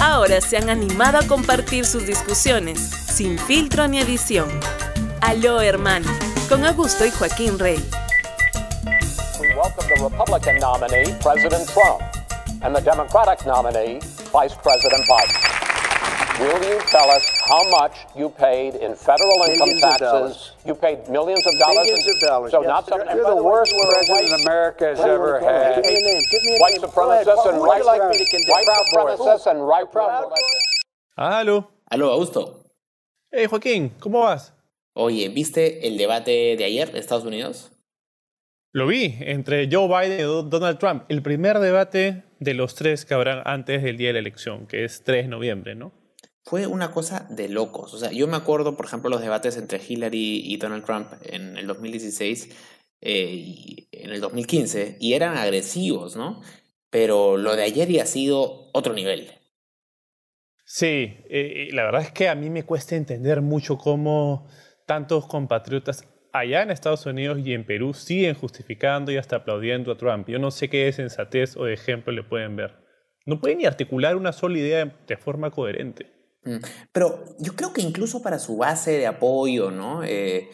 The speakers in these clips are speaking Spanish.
ahora se han animado a compartir sus discusiones, sin filtro ni edición. Aló, hermano, con Augusto y Joaquín Rey. We welcome the Republican nominee, President Trump, and the Democratic nominee, Vice President Biden. Will you tell us how much you paid in federal income millions taxes? You paid millions of dollars. Millions of dollars. So yes, not something. You're, the worst president white, America has ever had. Give me a name. Give me a white name. supremacists and like me to condemn? white right proud. Aló. Aló, Augusto. Hey, Joaquín, ¿cómo vas? Oye, ¿viste el debate de ayer de Estados Unidos? Lo vi, entre Joe Biden y Donald Trump. El primer debate de los tres que habrán antes del día de la elección, que es 3 de noviembre, ¿no? fue una cosa de locos. O sea, yo me acuerdo, por ejemplo, los debates entre Hillary y Donald Trump en el 2016 eh, y en el 2015, y eran agresivos, ¿no? Pero lo de ayer ya ha sido otro nivel. Sí, eh, la verdad es que a mí me cuesta entender mucho cómo tantos compatriotas allá en Estados Unidos y en Perú siguen justificando y hasta aplaudiendo a Trump. Yo no sé qué sensatez o ejemplo le pueden ver. No pueden ni articular una sola idea de forma coherente. Mm, pero yo creo que incluso para su base de apoyo, ¿no? Eh,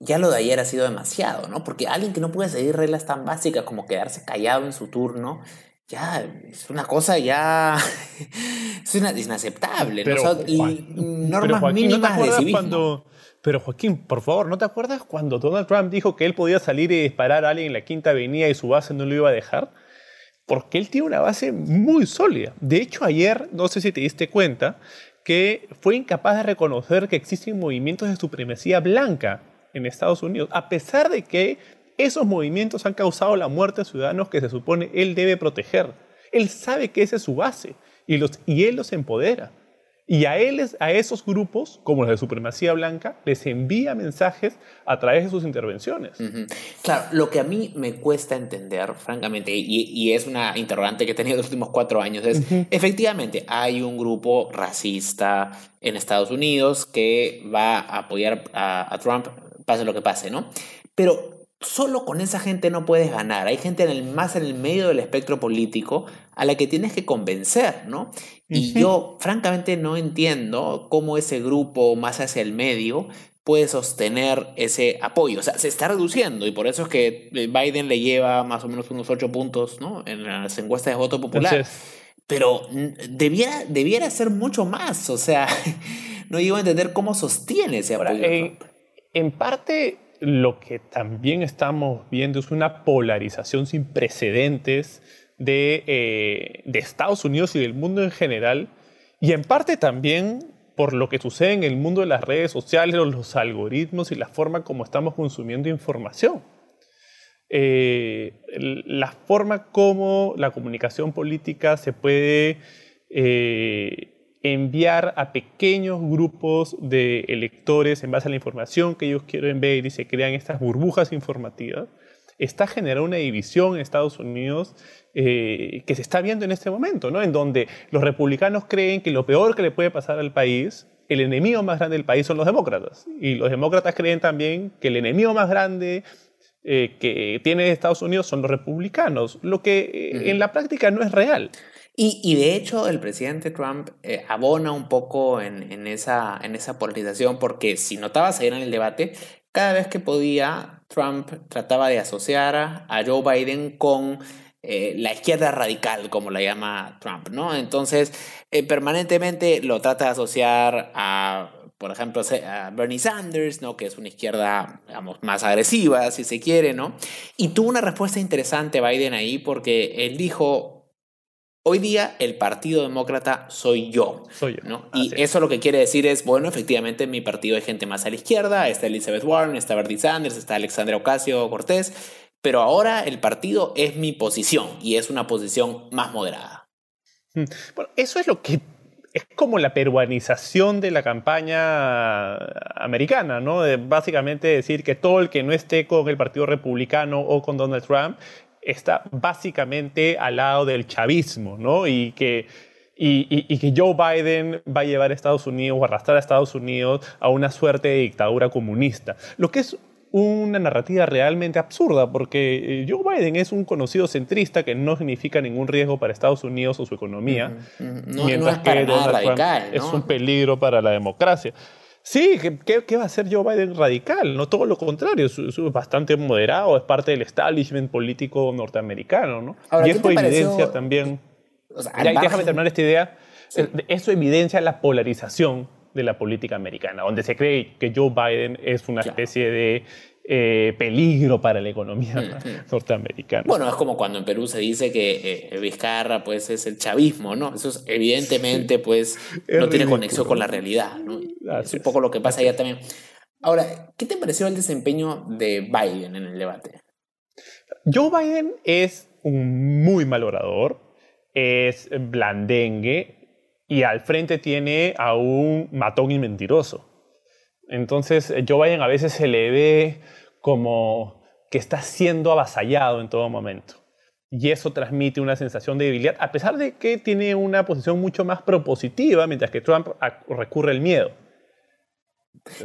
ya lo de ayer ha sido demasiado, ¿no? Porque alguien que no puede seguir reglas tan básicas como quedarse callado en su turno, ya es una cosa ya es una, inaceptable. ¿no? normas mínimas de pero Joaquín, por favor, ¿no te acuerdas cuando Donald Trump dijo que él podía salir y disparar a alguien en la Quinta Avenida y su base no lo iba a dejar? Porque él tiene una base muy sólida. De hecho, ayer, no sé si te diste cuenta, que fue incapaz de reconocer que existen movimientos de supremacía blanca en Estados Unidos, a pesar de que esos movimientos han causado la muerte de ciudadanos que se supone él debe proteger. Él sabe que esa es su base y, los, y él los empodera. Y a, a esos grupos, como los de Supremacía Blanca, les envía mensajes a través de sus intervenciones. Claro, lo que a mí me cuesta entender, francamente, y, es una interrogante que he tenido los últimos cuatro años, es, efectivamente, hay un grupo racista en Estados Unidos que va a apoyar a, Trump, pase lo que pase, ¿no? Pero solo con esa gente no puedes ganar. Hay gente en el, más en el medio del espectro político a la que tienes que convencer, ¿no? Y yo francamente no entiendo cómo ese grupo más hacia el medio puede sostener ese apoyo. O sea, se está reduciendo y por eso es que eh, Biden le lleva más o menos unos ocho puntos ¿no? en las encuestas de voto popular. Pero mm, debiera, debiera ser mucho más. O sea, no llego a entender cómo sostiene ese en parte, lo que también estamos viendo es una polarización sin precedentes eh, de, Estados Unidos y del mundo en general, y en parte también por lo que sucede en el mundo de las redes sociales, o los algoritmos y la forma como estamos consumiendo información. Eh, la forma como la comunicación política se puede eh, enviar a pequeños grupos de electores en base a la información que ellos quieren ver y se crean estas burbujas informativas, está generando una división en Estados Unidos eh, que se está viendo en este momento, ¿no? En donde los republicanos creen que lo peor que le puede pasar al país, el enemigo más grande del país son los demócratas. Y los demócratas creen también que el enemigo más grande eh, que tiene Estados Unidos son los republicanos, lo que eh, en la práctica no es real. Y, de hecho el presidente Trump abona un poco en, esa, en esa polarización porque si notabas ahí en el debate, cada vez que podía, Trump trataba de asociar a Joe Biden con eh, la izquierda radical, como la llama Trump, ¿no? Entonces, eh, permanentemente lo trata de asociar a, por ejemplo, a Bernie Sanders, ¿no? Que es una izquierda, digamos, más agresiva, si se quiere, ¿no? Y tuvo una respuesta interesante Biden ahí porque él dijo, Hoy día el Partido Demócrata soy yo. Soy yo. ¿no? Y eso lo que quiere decir es, bueno, efectivamente en mi partido hay gente más a la izquierda, está Elizabeth Warren, está Bernie Sanders, está Alexandria Ocasio Cortés, pero ahora el partido es mi posición y es una posición más moderada. Mm. Bueno, eso es lo que es como la peruanización de la campaña americana, ¿no? básicamente decir que todo el que no esté con el Partido Republicano o con Donald Trump está básicamente al lado del chavismo, ¿no? Y que y, que Joe Biden va a llevar a Estados Unidos o arrastrar a Estados Unidos a una suerte de dictadura comunista. Lo que es una narrativa realmente absurda, porque eh, Joe Biden es un conocido centrista que no significa ningún riesgo para Estados Unidos o su economía, no, es que es un peligro para la democracia. Sí, ¿qué, va a hacer Joe Biden radical? No todo lo contrario, es, bastante moderado, es parte del establishment político norteamericano, ¿no? y eso evidencia también. déjame terminar esta idea. Eso evidencia la polarización de la política americana, donde se cree que Joe Biden es una especie de eh, peligro para la economía mm, mm. norteamericana. Bueno, es como cuando en Perú se dice que eh, Vizcarra pues es el chavismo, ¿no? Eso evidentemente pues no tiene conexión con la realidad, ¿no? Es un poco lo que pasa allá también. Ahora, ¿qué te pareció el desempeño de Biden en el debate? Joe Biden es un muy mal orador, es blandengue, y al frente tiene a un matón y mentiroso. Entonces, eh, Joe Biden a veces se le ve como que está siendo avasallado en todo momento. Y eso transmite una sensación de debilidad, a pesar de que tiene una posición mucho más propositiva, mientras que Trump recurre al miedo.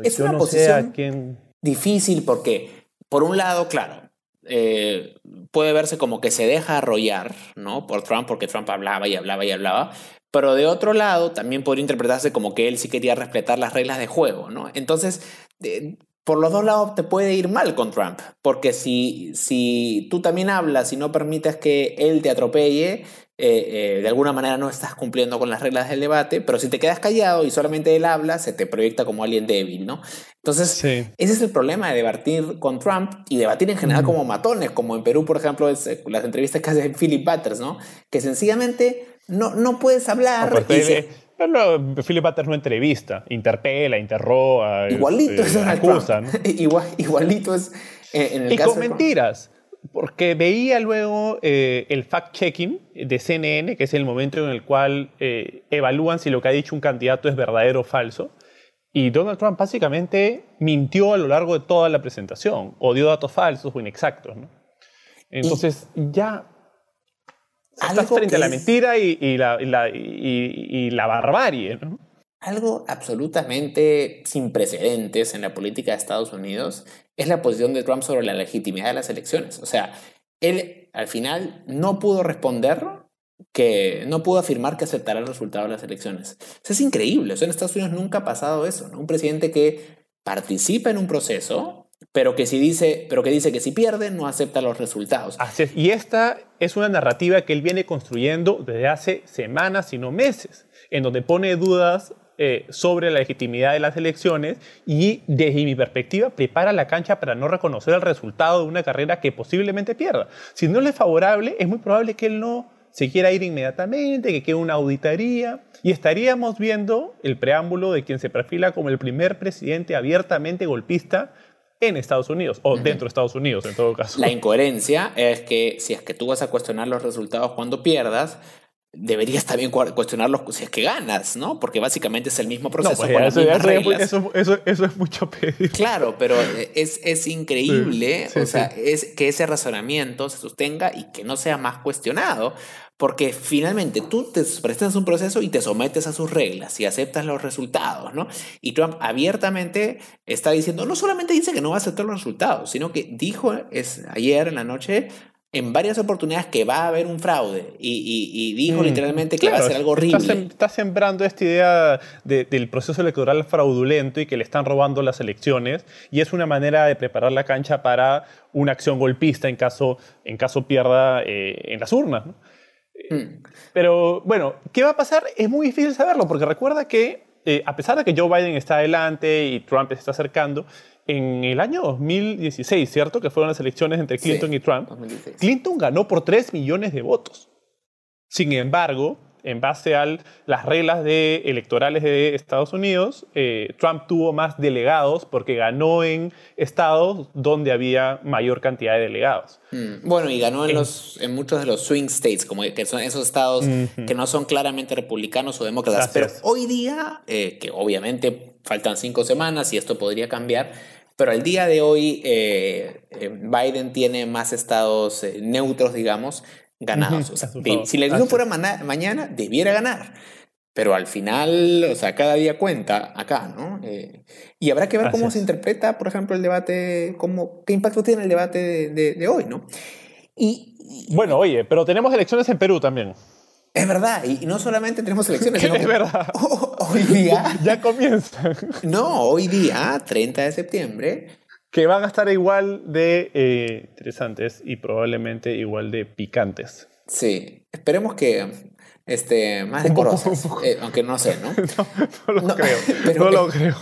Es una posición difícil porque, por un lado, claro, eh, puede verse como que se deja arrollar ¿no? por Trump, porque Trump hablaba y hablaba y hablaba, pero de otro lado, también podría interpretarse como que él sí quería respetar las reglas de juego, ¿no? Entonces, eh, por los dos lados te puede ir mal con Trump, porque si, si tú también hablas y no permites que él te atropelle, eh, eh, de alguna manera no estás cumpliendo con las reglas del debate, pero si te quedas callado y solamente él habla, se te proyecta como alguien débil, ¿no? Entonces, ese es el problema de debatir con Trump y debatir en general como matones, como en Perú, por ejemplo, las entrevistas que hace Philip Butters, ¿no? Que sencillamente no, no puedes hablar. Philip Butters no entrevista, interpela, interroga. Este, igualito es, acusa, ¿no? Igual, igualito es eh, en el y con mentiras. Porque veía luego eh, el fact-checking de CNN, que es el momento en el cual eh, evalúan si lo que ha dicho un candidato es verdadero o falso. Y Donald Trump básicamente mintió a lo largo de toda la presentación, o dio datos falsos o inexactos. Entonces, ya Estás frente a la mentira y, y, la, barbarie, ¿no? Algo absolutamente sin precedentes en la política de Estados Unidos es la posición de Trump sobre la legitimidad de las elecciones. O sea, él al final no pudo responder que no pudo afirmar que aceptará el resultado de las elecciones. Eso es increíble. O en Estados Unidos nunca ha pasado eso. ¿no? Un presidente que participa en un proceso, pero que, si dice, pero que dice que si pierde no acepta los resultados. Y esta es una narrativa que él viene construyendo desde hace semanas, sino meses, en donde pone dudas eh, sobre la legitimidad de las elecciones y desde mi perspectiva prepara la cancha para no reconocer el resultado de una carrera que posiblemente pierda. Si no le es favorable, es muy probable que él no se quiera ir inmediatamente, que quede una auditoría y estaríamos viendo el preámbulo de quien se perfila como el primer presidente abiertamente golpista en Estados Unidos o dentro de Estados Unidos en todo caso. La incoherencia es que si es que tú vas a cuestionar los resultados cuando pierdas, deberías también cuestionarlos si es que ganas, ¿no? Porque básicamente es el mismo proceso. Pues, no, eso, Eso, eso, es mucho pedir. Claro, pero es, es increíble o sea, es que ese razonamiento se sostenga y que no sea más cuestionado, porque finalmente tú te prestas un proceso y te sometes a sus reglas y aceptas los resultados, ¿no? Y Trump abiertamente está diciendo, no solamente dice que no va a aceptar los resultados, sino que dijo es, ayer en la noche en varias oportunidades que va a haber un fraude y, dijo mm, literalmente que va a ser algo horrible. Está, sembrando esta idea del proceso electoral fraudulento y que le están robando las elecciones y es una manera de preparar la cancha para una acción golpista en caso, en caso pierda eh, en las urnas. ¿no? Mm. Pero bueno, ¿qué va a pasar? Es muy difícil saberlo, porque recuerda que eh, a pesar de que Joe Biden está adelante y Trump se está acercando, en el año 2016, ¿cierto? Que fueron las elecciones entre Clinton y Trump, Clinton ganó por 3 millones de votos. Sin embargo, en base a las reglas de electorales de Estados Unidos, eh, Trump tuvo más delegados porque ganó en estados donde había mayor cantidad de delegados. Mm, bueno, y ganó en, muchos de los swing states, como que son esos estados que no son claramente republicanos o demócratas. Pero hoy día, eh, que obviamente faltan cinco semanas y esto podría cambiar, pero el día de hoy eh, Biden tiene más estados neutros, digamos, ganados. O sea, si la elección fuera mañana, debiera ganar. Pero al final, o sea, cada día cuenta acá, ¿no? Eh, y habrá que ver cómo se interpreta, por ejemplo, el debate, cómo, qué impacto tiene el debate de, hoy, ¿no? Y, bueno, oye, pero tenemos elecciones en Perú también. Es verdad, y no solamente tenemos elecciones. es verdad. Hoy día. ya comienza. No, hoy día, 30 de septiembre, que van a estar igual de eh, interesantes y probablemente igual de picantes. Sí, esperemos que este, más decorosas, eh, aunque no sé, ¿no? no, lo creo, no lo creo.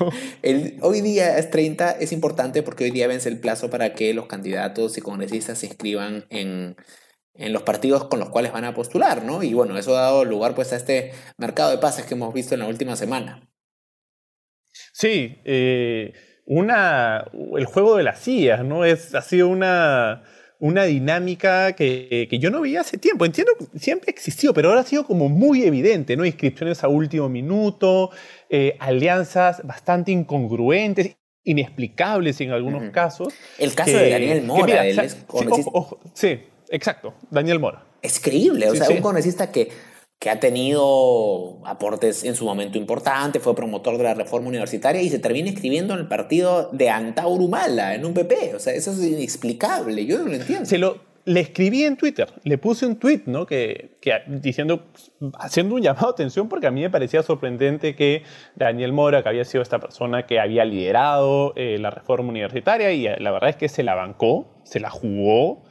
hoy día es 30, es importante porque hoy día vence el plazo para que los candidatos y congresistas se inscriban en, en los partidos con los cuales van a postular, ¿no? Y bueno, eso ha dado lugar pues a este mercado de pases que hemos visto en la última semana. Sí, eh, una, el juego de las sillas, ¿no? Es, ha sido una, una dinámica que, yo no vi hace tiempo. Entiendo que siempre existió, pero ahora ha sido como muy evidente, ¿no? Inscripciones a último minuto, eh, alianzas bastante incongruentes, inexplicables en algunos casos. El caso de Daniel Mora. él sí, exacto, Daniel Mora. Es creíble, o sea, un congresista que que ha tenido aportes en su momento importantes, fue promotor de la reforma universitaria y se termina escribiendo en el partido de Antaurumala, en un PP. O sea, eso es inexplicable, yo no lo entiendo. Se lo, le escribí en Twitter, le puse un tweet, ¿no? Que, diciendo, haciendo un llamado a atención porque a mí me parecía sorprendente que Daniel Mora, que había sido esta persona que había liderado eh, la reforma universitaria y la verdad es que se la bancó, se la jugó,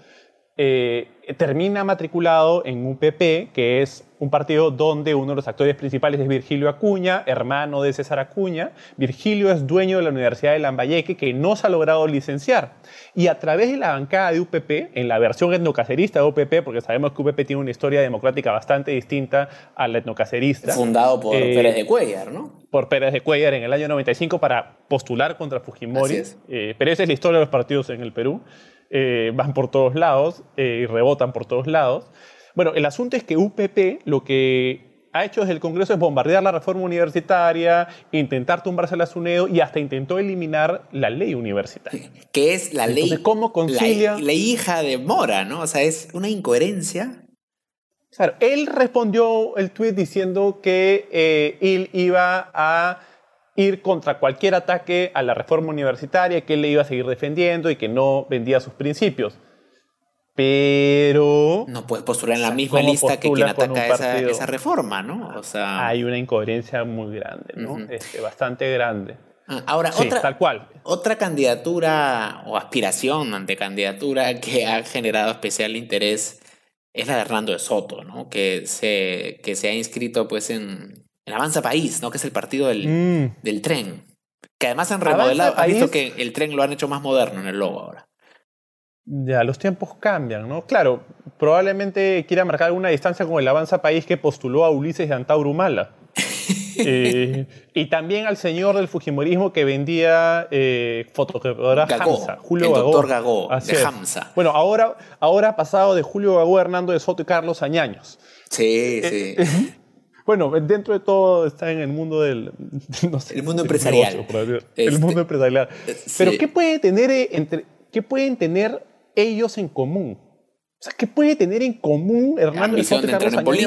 eh, termina matriculado en UPP, que es un partido donde uno de los actores principales es Virgilio Acuña, hermano de César Acuña. Virgilio es dueño de la Universidad de Lambayeque, que no se ha logrado licenciar. Y a través de la bancada de UPP, en la versión etnocacerista de UPP, porque sabemos que UPP tiene una historia democrática bastante distinta a la etnocacerista. Fundado por eh, Pérez de Cuellar, ¿no? Por Pérez de Cuellar en el año 95 para postular contra Fujimori. Eh, pero esa es la historia de los partidos en el Perú. Eh, van por todos lados eh, y rebotan por todos lados. Bueno, el asunto es que UPP lo que ha hecho desde el Congreso es bombardear la reforma universitaria, intentar tumbarse la SUNEDO y hasta intentó eliminar la ley universitaria. Que es la ley. ¿Cómo concilia? La, hija de Mora, ¿no? O sea, es una incoherencia. Claro, él respondió el tuit diciendo que eh, él iba a ir contra cualquier ataque a la reforma universitaria que él le iba a seguir defendiendo y que no vendía sus principios. Pero. No puedes postular en la misma lista que quien ataca esa, reforma, ¿no? O sea, hay una incoherencia muy grande, ¿no? Este, bastante grande. Ah, ahora, otra, tal cual. otra candidatura o aspiración ante candidatura que ha generado especial interés es la de Hernando de Soto, ¿no? que, se, que se ha inscrito pues, en, el Avanza País, ¿no? Que es el partido del, mm. tren. Que además han remodelado, Ha visto que el tren lo han hecho más moderno en el logo ahora. Ya, los tiempos cambian, ¿no? Claro, probablemente quiera marcar alguna distancia con el Avanza País que postuló a Ulises de Antaurumala. Eh, y también al señor del Fujimorismo que vendía eh, de Hamza, Julio el Doctor Gagó, de Hamza. Bueno, ahora, ahora ha pasado de Julio Gagó, Hernando de Soto y Carlos Añaños. Sí, sí. Eh, eh, bueno, dentro de todo está en el mundo del... el este, mundo empresarial. el eh, mundo empresarial. Pero ¿qué, puede tener eh, entre, ¿qué pueden tener ellos en común? O sea, ¿qué puede tener en común Hernando de Soto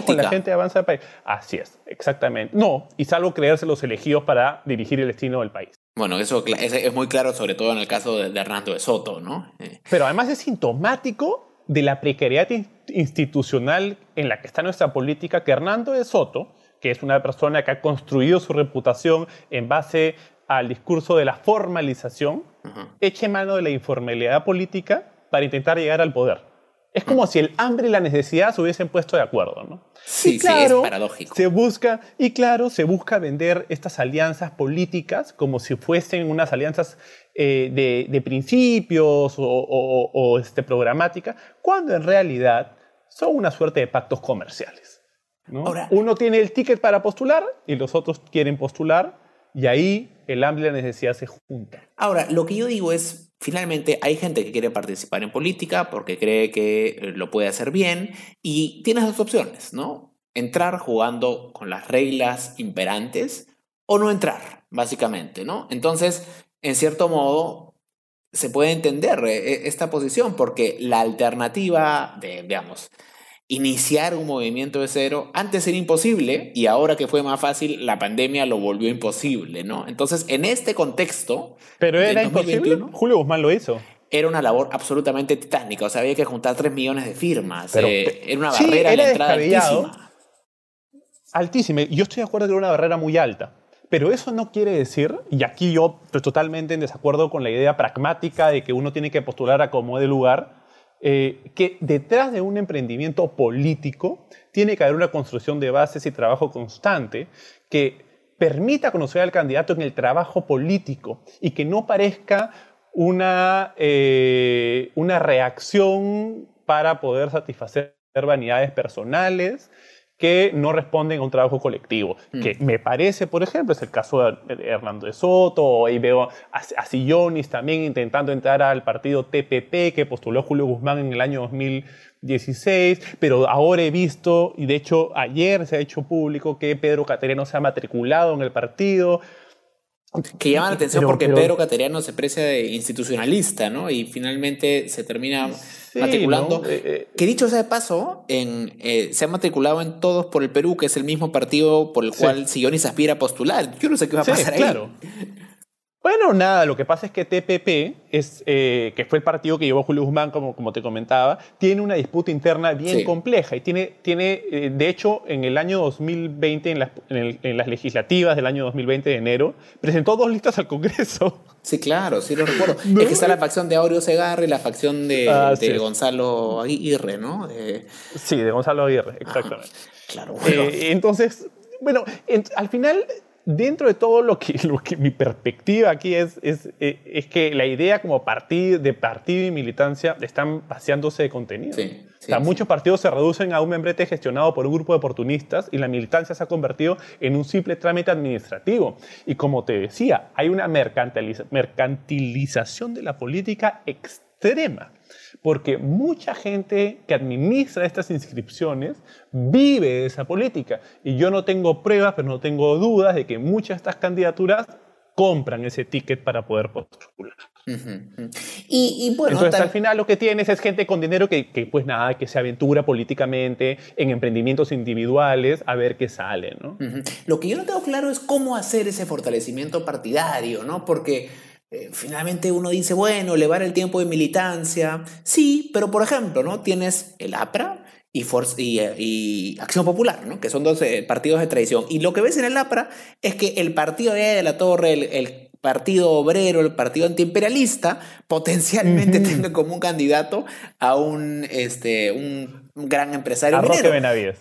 con la gente de Avanza del País? Así es, exactamente. No, y salvo creerse los elegidos para dirigir el destino del país. Bueno, eso es muy claro, sobre todo en el caso de Hernando de Soto, ¿no? Eh, Pero además es sintomático de la precariedad institucional en la que está nuestra política, que Hernando de Soto, que es una persona que ha construido su reputación en base al discurso de la formalización, eche mano de la informalidad política para intentar llegar al poder. Es como si el hambre y la necesidad se hubiesen puesto de acuerdo, ¿no? Sí, claro, es paradójico. Se busca, y claro, se busca vender estas alianzas políticas como si fuesen unas alianzas eh, de, principios o, este, programática, cuando en realidad son una suerte de pactos comerciales. Ahora, Uno tiene el ticket para postular y los otros quieren postular y ahí el hambre necesidad se junta. Ahora, lo que yo digo es, finalmente hay gente que quiere participar en política porque cree que eh, lo puede hacer bien y tienes dos opciones, ¿no? Entrar jugando con las reglas imperantes o no entrar, básicamente, ¿no? Entonces, en cierto modo, se puede entender eh, e, esta posición, porque la alternativa de, digamos, iniciar un movimiento de cero antes era imposible y ahora que fue más fácil, la pandemia lo volvió imposible, ¿no? Entonces, en este contexto... Pero era imposible. Julio Guzmán lo hizo. Era una labor absolutamente titánica, o sea, había que juntar 3 millones de firmas, eh, era una barrera de entrada altísima. Altísima, yo estoy de acuerdo que era una barrera muy alta pero eso no quiere decir, y aquí yo estoy totalmente en desacuerdo con la idea pragmática de que uno tiene que postular a como de lugar, eh, que detrás de un emprendimiento político tiene que haber una construcción de bases y trabajo constante que permita conocer al candidato en el trabajo político y que no parezca una, eh, una reacción para poder satisfacer vanidades personales, que no responden a un trabajo colectivo, mm. que me parece, por ejemplo, es el caso de Hernando de Soto, ahí veo a, Sillonis también intentando entrar al partido TPP que postuló Julio Guzmán en el año 2016, pero ahora he visto, y de hecho ayer se ha hecho público, que Pedro Caterino se ha matriculado en el partido que llama la atención porque Pedro Cateriano se precia de institucionalista, ¿no? Y finalmente se termina matriculando. Eh, eh, que dicho sea de paso, en, eh, se ha matriculado en Todos por el Perú, que es el mismo partido por el cual se aspira a postular. Yo no sé qué va a pasar ahí. Bueno, nada, lo que pasa es que TPP, es, eh, que fue el partido que llevó Julio Guzmán, como, como te comentaba, tiene una disputa interna bien compleja y tiene, tiene eh, de hecho, en el año 2020, en las, legislativas del año 2020 de enero, presentó dos listas al Congreso. Sí, claro, sí lo recuerdo. Es que está la facción de Aureo Segarre y la facción de, ah, Gonzalo Aguirre, ¿no? Sí, de Gonzalo Aguirre, ah, exactamente. claro. Bueno. Eh, entonces, bueno, al final dentro de todo lo que, lo que mi perspectiva aquí es, es, eh, es, que la idea como de partido y militancia están vaciándose de contenido. Sí, muchos partidos se reducen a un membrete gestionado por un grupo de oportunistas y la militancia se ha convertido en un simple trámite administrativo. Y como te decía, hay una mercantilización de la política externa extrema, porque mucha gente que administra estas inscripciones vive de esa política. Y yo no tengo pruebas, pero no tengo dudas de que muchas de estas candidaturas compran ese ticket para poder postular. y, bueno, Entonces, al final lo que tienes es gente con dinero que, pues nada, que se aventura políticamente en emprendimientos individuales a ver qué sale, Lo que yo no tengo claro es cómo hacer ese fortalecimiento partidario, ¿no? Porque eh, finalmente uno dice, bueno, elevar el tiempo de militancia. Sí, pero por ejemplo, ¿no? Tienes el APRA y, eh, y, Acción Popular, ¿no? que son dos eh, partidos de tradición. Y lo que ves en el APRA es que el partido e de la Torre, el, partido obrero, el partido antiimperialista, potencialmente tiene como un candidato a un, este, un un gran empresario.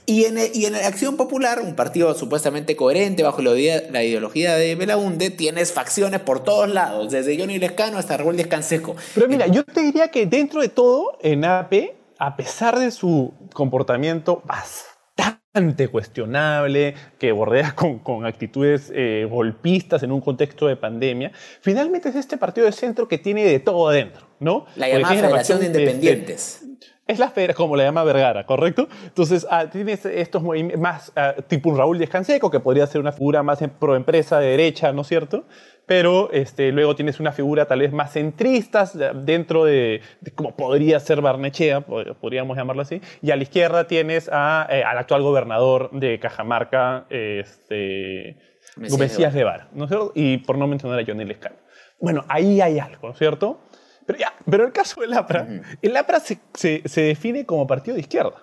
Y en, y Acción Popular, un partido supuestamente coherente bajo la, ideología de Belaunde, tienes facciones por todos lados, desde Johnny Lescano hasta Raúl Descanseco. Pero mira, yo te diría que dentro de todo, en AP, a pesar de su comportamiento bastante cuestionable, que bordea con, actitudes eh, golpistas en un contexto de pandemia, finalmente es este partido de centro que tiene de todo adentro, ¿no? La llamada Federación de Independientes. Es la como la llama Vergara, ¿correcto? Entonces, ah, tienes este, estos movimientos más ah, tipo un Raúl Descanseco, que podría ser una figura más en pro empresa de derecha, ¿no es cierto? Pero este, luego tienes una figura tal vez más centrista dentro de, como podría ser Barnechea, podríamos llamarlo así. Y a la izquierda tienes a, eh, al actual gobernador de Cajamarca, este, Mesías, Guevara, ¿no es cierto? Y por no mencionar a Johnny Lescano. Bueno, ahí hay algo, ¿no es cierto? Pero, ya, el caso del APRA, el APRA se, define como partido de izquierda,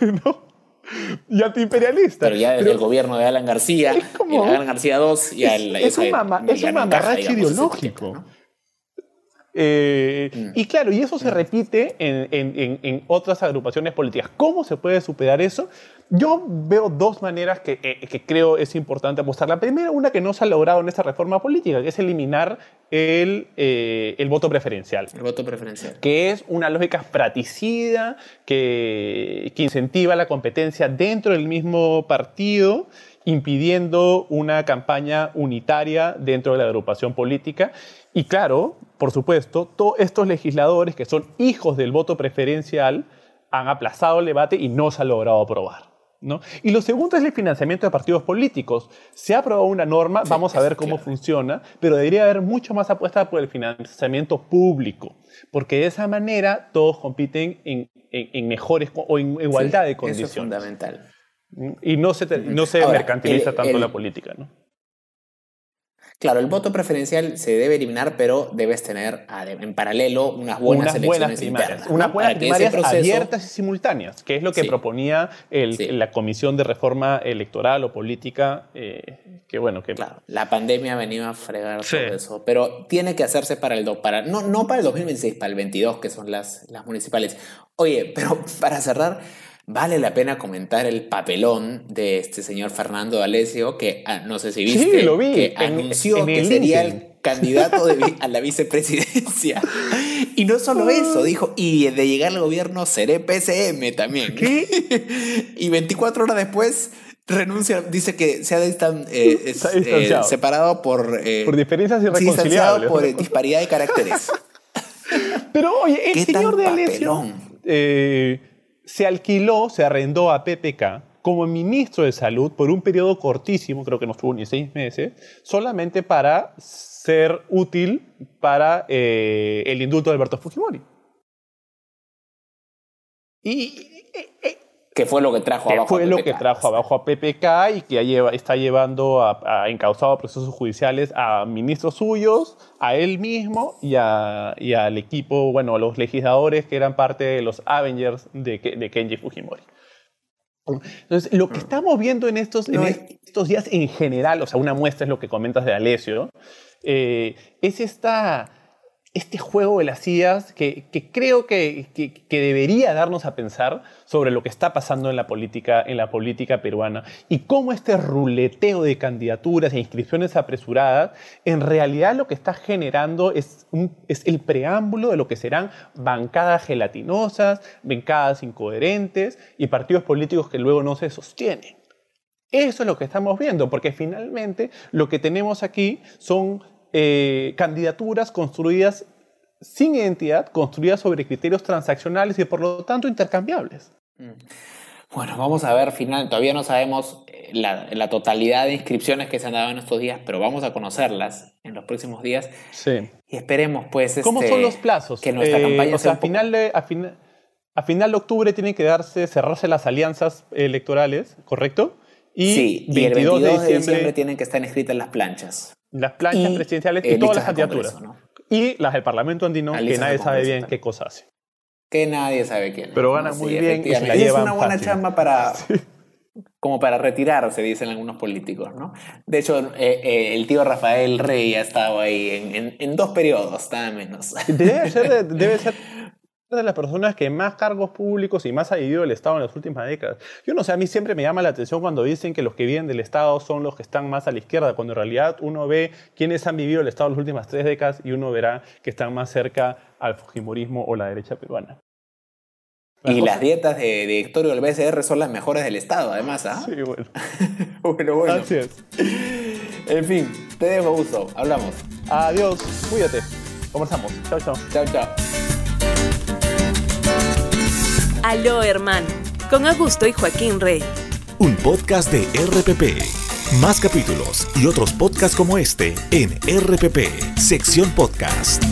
Y antiimperialista. Pero ya desde el gobierno de Alan García, como, Alan García II, y es, es, es, un, mama, es un mamarracho ideológico. Eh, mm. Y claro, y eso se mm. repite en, en, otras agrupaciones políticas. ¿Cómo se puede superar eso? Yo veo dos maneras que, eh, que, creo es importante apostar. La primera, una que no se ha logrado en esta reforma política, que es eliminar el, eh, voto preferencial. El voto preferencial. Que es una lógica fraticida que incentiva la competencia dentro del mismo partido impidiendo una campaña unitaria dentro de la agrupación política. Y claro, por supuesto, todos estos legisladores que son hijos del voto preferencial han aplazado el debate y no se ha logrado aprobar. Y lo segundo es el financiamiento de partidos políticos. Se ha aprobado una norma, vamos a ver cómo funciona, pero debería haber mucho más apuesta por el financiamiento público, porque de esa manera todos compiten en, mejores o en igualdad de condiciones. Eso es fundamental. Mm, y no se, mercantiliza tanto la política, ¿no? Claro, el voto preferencial se debe eliminar, pero debes tener en paralelo unas buenas elecciones primarias, Unas buenas primarias abiertas y simultáneas, que es lo que proponía la Comisión de Reforma Electoral o Política, eh, que bueno, que... Claro, la pandemia ha venido a fregar todo eso, pero tiene que hacerse para el... para, no, no para el 2026, para el 22, que son las, las municipales. Oye, pero para cerrar vale la pena comentar el papelón de este señor Fernando D'Alessio, que ah, no sé si viste, que anunció que sería el candidato a la vicepresidencia. Y no solo eso, dijo, y de llegar al gobierno seré PCM también. Y 24 horas después renuncia, dice que se ha eh, eh, distanciado separado por... Eh, por diferencias por disparidad de caracteres. Pero oye, el señor de Alessio se alquiló, se arrendó a PPK como ministro de Salud por un periodo cortísimo, creo que no estuvo ni seis meses, solamente para ser útil para eh, el indulto de Alberto Fujimori. Y que fue lo que trajo abajo a PPK. lo que trajo y que lleva, está llevando a, encausado procesos judiciales a ministros suyos, a él mismo y, al equipo, bueno, a los legisladores que eran parte de los Avengers de, Kenji Fujimori. Entonces, lo que mm. estamos viendo en estos, estos días en general, o sea, una muestra es lo que comentas de Alessio, eh, es esta este juego de las ideas que, creo que, debería darnos a pensar sobre lo que está pasando en la, política, en la política peruana y cómo este ruleteo de candidaturas e inscripciones apresuradas en realidad lo que está generando es el preámbulo de lo que serán bancadas gelatinosas, bancadas incoherentes y partidos políticos que luego no se sostienen. Eso es lo que estamos viendo, porque finalmente lo que tenemos aquí son eh, candidaturas construidas sin identidad, construidas sobre criterios transaccionales y por lo tanto intercambiables. Mm. Bueno, vamos a ver final, todavía no sabemos eh, la, totalidad de inscripciones que se han dado en estos días, pero vamos a conocerlas en los próximos días. Sí. Y esperemos pues... ¿Cómo este, son los plazos? Que nuestra eh, campaña o sea, a final de, a, fin, final de octubre tienen que darse, cerrarse las alianzas electorales, ¿correcto? Y sí, el 22 de de diciembre tienen que estar inscritas las planchas las planchas presidenciales y eh, todas las candidaturas. Y las del Parlamento andino, que nadie sabe bien qué cosa hace. Que nadie sabe quién Pero gana muy bien y es una buena chamba para... Como para retirarse, dicen algunos políticos, ¿no? De hecho, eh, eh, el tío Rafael Rey ha estado ahí en, dos periodos, nada menos. Debe ser, debe ser de las personas que más cargos públicos y más ha vivido el Estado en las últimas décadas. Yo no sé, a mí siempre me llama la atención cuando dicen que los que vienen del Estado son los que están más a la izquierda, cuando en realidad uno ve quiénes han vivido el Estado en las últimas tres décadas y uno verá que están más cerca al fujimorismo o la derecha peruana. y las dietas de, directorio del BSR son las mejores del Estado, además, ¿ah? Sí, bueno. bueno, bueno. Gracias. En fin, te dejo gusto. Hablamos. Adiós. Cuídate. Comenzamos. Chao, chao. Chao, chao. Aló Hermano, con Augusto y Joaquín Rey. Un podcast de RPP. Más capítulos y otros podcasts como este en RPP, sección podcast.